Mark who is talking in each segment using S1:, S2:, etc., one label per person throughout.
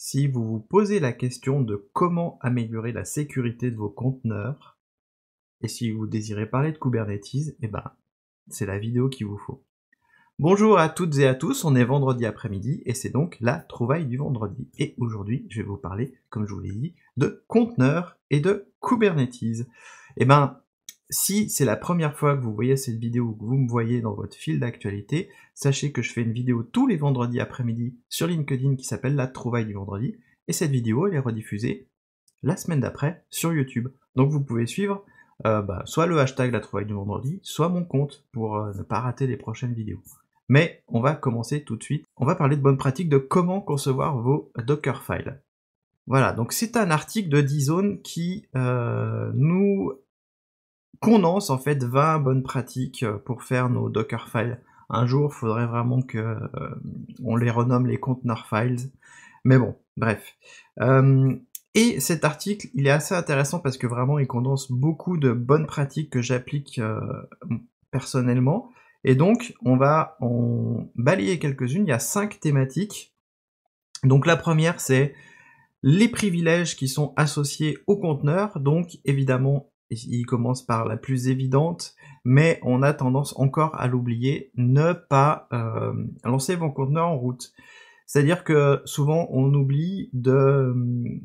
S1: Si vous vous posez la question de comment améliorer la sécurité de vos conteneurs, et si vous désirez parler de Kubernetes, eh ben, c'est la vidéo qu'il vous faut. Bonjour à toutes et à tous, on est vendredi après-midi et c'est donc la trouvaille du vendredi. Et aujourd'hui, je vais vous parler, comme je vous l'ai dit, de conteneurs et de Kubernetes. Eh ben, si c'est la première fois que vous voyez cette vidéo ou que vous me voyez dans votre fil d'actualité, sachez que je fais une vidéo tous les vendredis après-midi sur LinkedIn qui s'appelle La Trouvaille du vendredi. Et cette vidéo, elle est rediffusée la semaine d'après sur YouTube. Donc vous pouvez suivre euh, bah, soit le hashtag La Trouvaille du vendredi, soit mon compte pour euh, ne pas rater les prochaines vidéos. Mais on va commencer tout de suite. On va parler de bonnes pratiques de comment concevoir vos Dockerfiles. Voilà, donc c'est un article de d qui euh, nous condense en fait 20 bonnes pratiques euh, pour faire nos Dockerfiles. Un jour, il faudrait vraiment que euh, on les renomme les container files. Mais bon, bref. Euh, et cet article, il est assez intéressant parce que vraiment, il condense beaucoup de bonnes pratiques que j'applique personnellement. Et donc, on va en balayer quelques-unes. Il y a cinq thématiques. Donc la première, c'est les privilèges qui sont associés au conteneur, donc évidemment il commence par la plus évidente, mais on a tendance encore à l'oublier, ne pas euh, lancer vos conteneurs en route. C'est-à-dire que souvent on oublie de hum,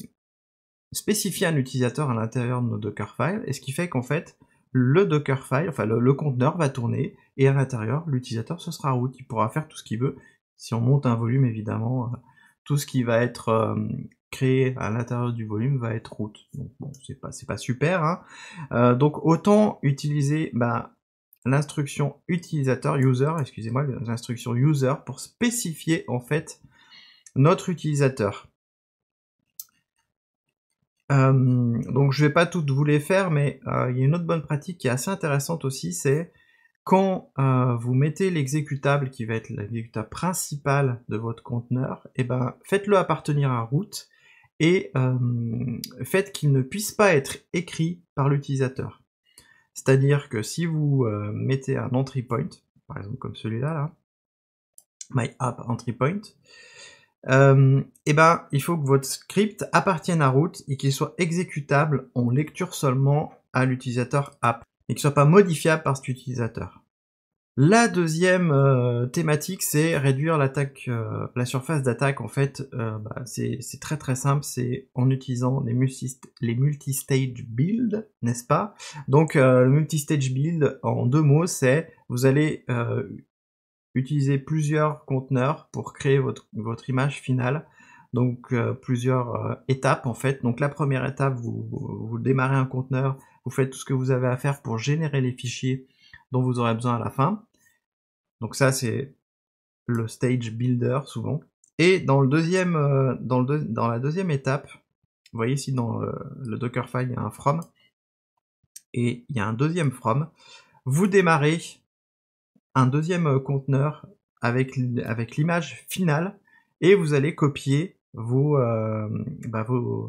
S1: spécifier un utilisateur à l'intérieur de nos Dockerfiles, et ce qui fait qu'en fait, le Dockerfile, enfin le, conteneur va tourner, et à l'intérieur, l'utilisateur ce sera route, il pourra faire tout ce qu'il veut, si on monte un volume évidemment, euh, tout ce qui va être euh, créé à l'intérieur du volume va être root. Donc c'est pas, super. Hein. Euh, donc autant utiliser bah, l'instruction utilisateur, user, excusez-moi, l'instruction user pour spécifier en fait notre utilisateur. Euh, donc je vais pas tout vous les faire, mais euh, il y a une autre bonne pratique qui est assez intéressante aussi, c'est quand vous mettez l'exécutable qui va être l'exécutable principal de votre conteneur, et eh ben faites-le appartenir à root et euh, faites qu'il ne puisse pas être écrit par l'utilisateur. C'est-à-dire que si vous euh, mettez un entry point, par exemple comme celui-là, là, my app entry point, euh, eh ben, il faut que votre script appartienne à root et qu'il soit exécutable en lecture seulement à l'utilisateur app et qu'il ne soit pas modifiable par cet utilisateur. La deuxième euh, thématique, c'est réduire euh, la surface d'attaque. En fait, euh, bah, c'est très très simple, c'est en utilisant les, multi stage builds, n'est-ce pas Donc, le multi-stage build, en deux mots, c'est vous allez utiliser plusieurs conteneurs pour créer votre, image finale. Donc, plusieurs étapes en fait. Donc, la première étape, vous démarrez un conteneur, vous faites tout ce que vous avez à faire pour générer les fichiers dont vous aurez besoin à la fin. Donc ça, c'est le stage builder souvent. Et dans, le deuxième, euh, dans, le dans la deuxième étape, vous voyez ici dans euh, le, Dockerfile, il y a un from. Et il y a un deuxième from. Vous démarrez un deuxième euh, conteneur avec, avec l'image finale et vous allez copier vos, bah, vos,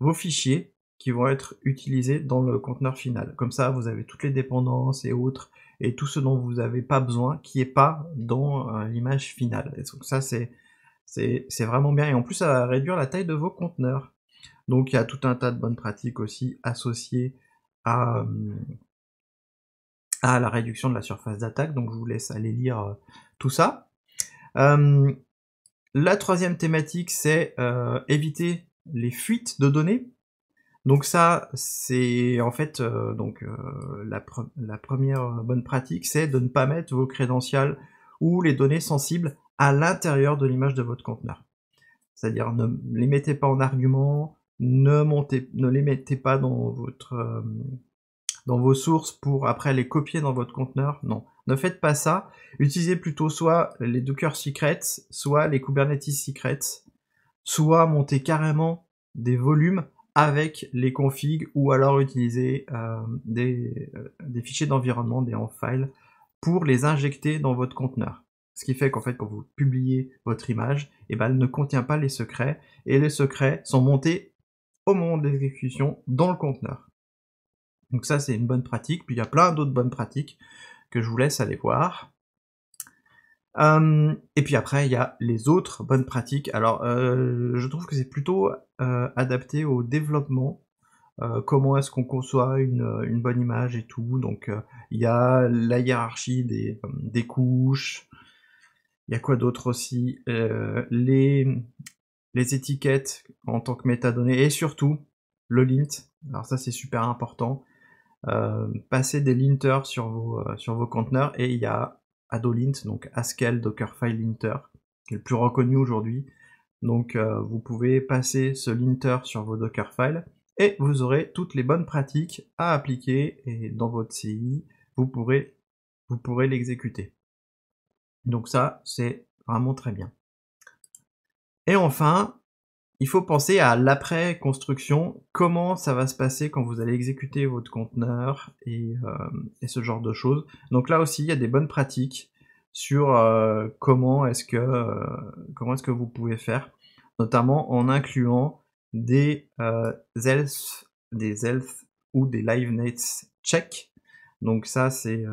S1: vos, fichiers qui vont être utilisés dans le conteneur final. Comme ça, vous avez toutes les dépendances et autres, et tout ce dont vous n'avez pas besoin, qui n'est pas dans euh, l'image finale. donc ça, c'est, c'est, vraiment bien. Et en plus, ça va réduire la taille de vos conteneurs. Donc il y a tout un tas de bonnes pratiques aussi associées à, euh, à la réduction de la surface d'attaque. Donc je vous laisse aller lire euh, tout ça. la troisième thématique, c'est éviter les fuites de données. Donc ça, c'est en fait euh, donc euh, la, première bonne pratique, c'est de ne pas mettre vos crédentials ou les données sensibles à l'intérieur de l'image de votre conteneur. C'est-à-dire ne les mettez pas en argument, ne, ne les mettez pas dans, votre, euh, dans vos sources pour après les copier dans votre conteneur. Non, ne faites pas ça. Utilisez plutôt soit les Docker Secrets, soit les Kubernetes Secrets, soit montez carrément des volumes avec les configs ou alors utiliser euh, euh, des, fichiers d'environnement, des env files, pour les injecter dans votre conteneur. Ce qui fait qu'en fait, quand vous publiez votre image, eh ben, elle ne contient pas les secrets et les secrets sont montés au moment de l'exécution dans le conteneur. Donc ça, c'est une bonne pratique. Puis il y a plein d'autres bonnes pratiques que je vous laisse aller voir. Hum, et puis après, il y a les autres bonnes pratiques. Alors, euh, je trouve que c'est plutôt euh, adapté au développement. Euh, comment est-ce qu'on conçoit une, bonne image et tout. Donc, il y a la hiérarchie hum, des, couches. Il y a quoi d'autre aussi les, les étiquettes en tant que métadonnées. Et surtout, le lint. Alors ça, c'est super important. passer des linters sur vos, sur vos conteneurs. Et il y a Adolint, donc Haskell Dockerfile Linter, qui est le plus reconnu aujourd'hui. Donc euh, vous pouvez passer ce linter sur vos Dockerfiles et vous aurez toutes les bonnes pratiques à appliquer et dans votre CI, vous pourrez, vous pourrez l'exécuter. Donc ça, c'est vraiment très bien. Et enfin, il faut penser à l'après-construction, comment ça va se passer quand vous allez exécuter votre conteneur et, euh, ce genre de choses. Donc là aussi, il y a des bonnes pratiques sur euh, comment est-ce que, euh, est que vous pouvez faire, notamment en incluant des health, des elfes ou des live nets check. Donc ça, c'est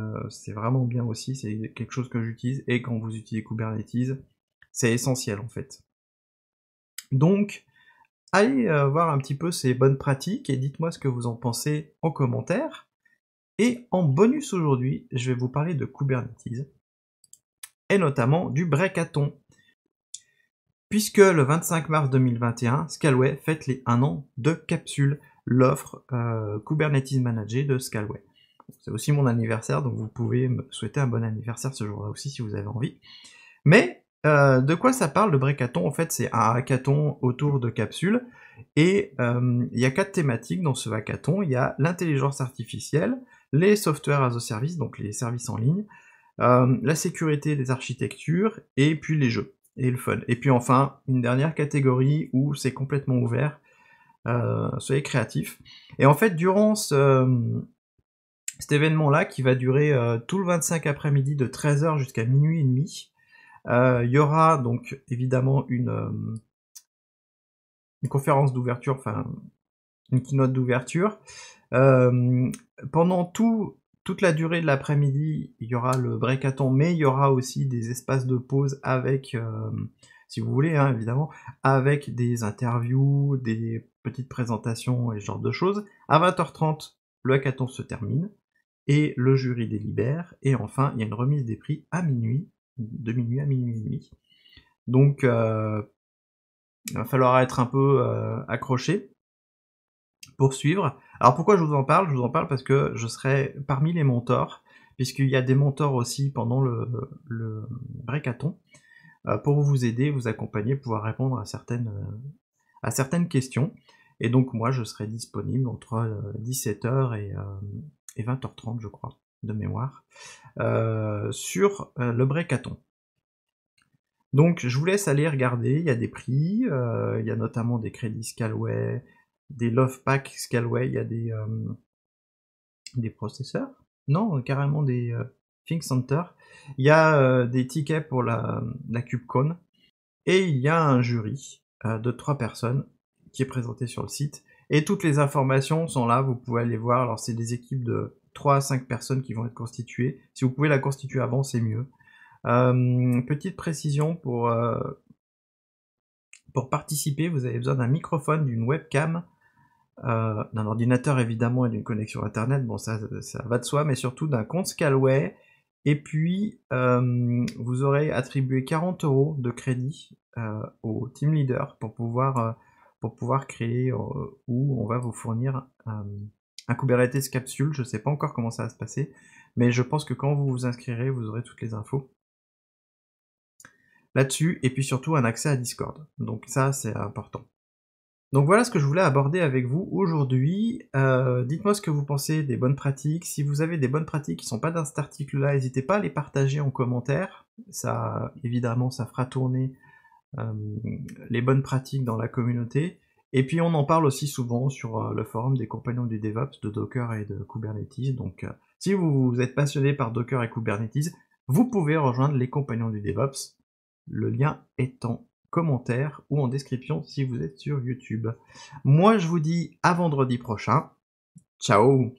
S1: vraiment bien aussi, c'est quelque chose que j'utilise et quand vous utilisez Kubernetes, c'est essentiel en fait. Donc, allez euh, voir un petit peu ces bonnes pratiques et dites-moi ce que vous en pensez en commentaire. Et en bonus aujourd'hui, je vais vous parler de Kubernetes et notamment du breakathon. Puisque le 25 mars 2021, Scalway fête les 1 an de capsule, l'offre euh, Kubernetes Manager de Scalway. C'est aussi mon anniversaire, donc vous pouvez me souhaiter un bon anniversaire ce jour-là aussi si vous avez envie. Mais euh, de quoi ça parle le breakathon En fait, c'est un hackathon autour de capsules. Et euh, il y a quatre thématiques dans ce hackathon. Il y a l'intelligence artificielle, les software as a service, donc les services en ligne, euh, la sécurité des architectures, et puis les jeux et le fun. Et puis enfin, une dernière catégorie où c'est complètement ouvert. soyez créatifs. Et en fait, durant cet événement-là, qui va durer tout le 25 après-midi de 13h jusqu'à minuit et demi, euh, il y aura donc évidemment euh, une, conférence d'ouverture, enfin une keynote d'ouverture. Euh, pendant tout, toute la durée de l'après-midi, il y aura le breakathon, mais il y aura aussi des espaces de pause avec, si vous voulez, hein, évidemment, avec des interviews, des petites présentations et ce genre de choses. À 20h30, le hackathon se termine et le jury délibère. Et enfin, il y a une remise des prix à minuit de minuit à minuit et demi. Donc, euh, il va falloir être un peu euh, accroché pour suivre. Alors, pourquoi je vous en parle Je vous en parle parce que je serai parmi les mentors, puisqu'il y a des mentors aussi pendant le, le euh, pour vous aider, vous accompagner, pouvoir répondre à certaines, à certaines questions. Et donc, moi, je serai disponible entre 17h et 20h30, je crois de mémoire, euh, sur euh, le breakathon. Donc je vous laisse aller regarder, il y a des prix, euh, il y a notamment des crédits Scalway, des Love Pack Scalway, il y a des, des processeurs, non, carrément des Think Center, il y a des tickets pour la, la CubeCon, et il y a un jury de trois personnes qui est présenté sur le site. Et toutes les informations sont là, vous pouvez aller voir. Alors c'est des équipes de, 3 à 5 personnes qui vont être constituées. Si vous pouvez la constituer avant, c'est mieux. Euh, petite précision pour, euh, pour participer, vous avez besoin d'un microphone, d'une webcam, euh, d'un ordinateur évidemment et d'une connexion internet. Bon, ça, ça va de soi, mais surtout d'un compte Scalway. Et puis, vous aurez attribué 40 euros de crédit au team leader pour pouvoir, pour pouvoir créer où on va vous fournir un Kubernetes capsule. Je ne sais pas encore comment ça va se passer, mais je pense que quand vous vous inscrirez, vous aurez toutes les infos là-dessus, et puis surtout un accès à Discord. Donc ça, c'est important. Donc voilà ce que je voulais aborder avec vous aujourd'hui. Euh, dites-moi ce que vous pensez des bonnes pratiques. Si vous avez des bonnes pratiques qui ne sont pas dans cet article-là, n'hésitez pas à les partager en commentaire. Ça, évidemment, ça fera tourner euh, les bonnes pratiques dans la communauté. Et puis on en parle aussi souvent sur euh, le forum des compagnons du DevOps de Docker et de Kubernetes. Donc euh, si vous êtes passionné par Docker et Kubernetes, vous pouvez rejoindre les compagnons du DevOps. Le lien est en commentaire ou en description si vous êtes sur YouTube. Moi je vous dis à vendredi prochain. Ciao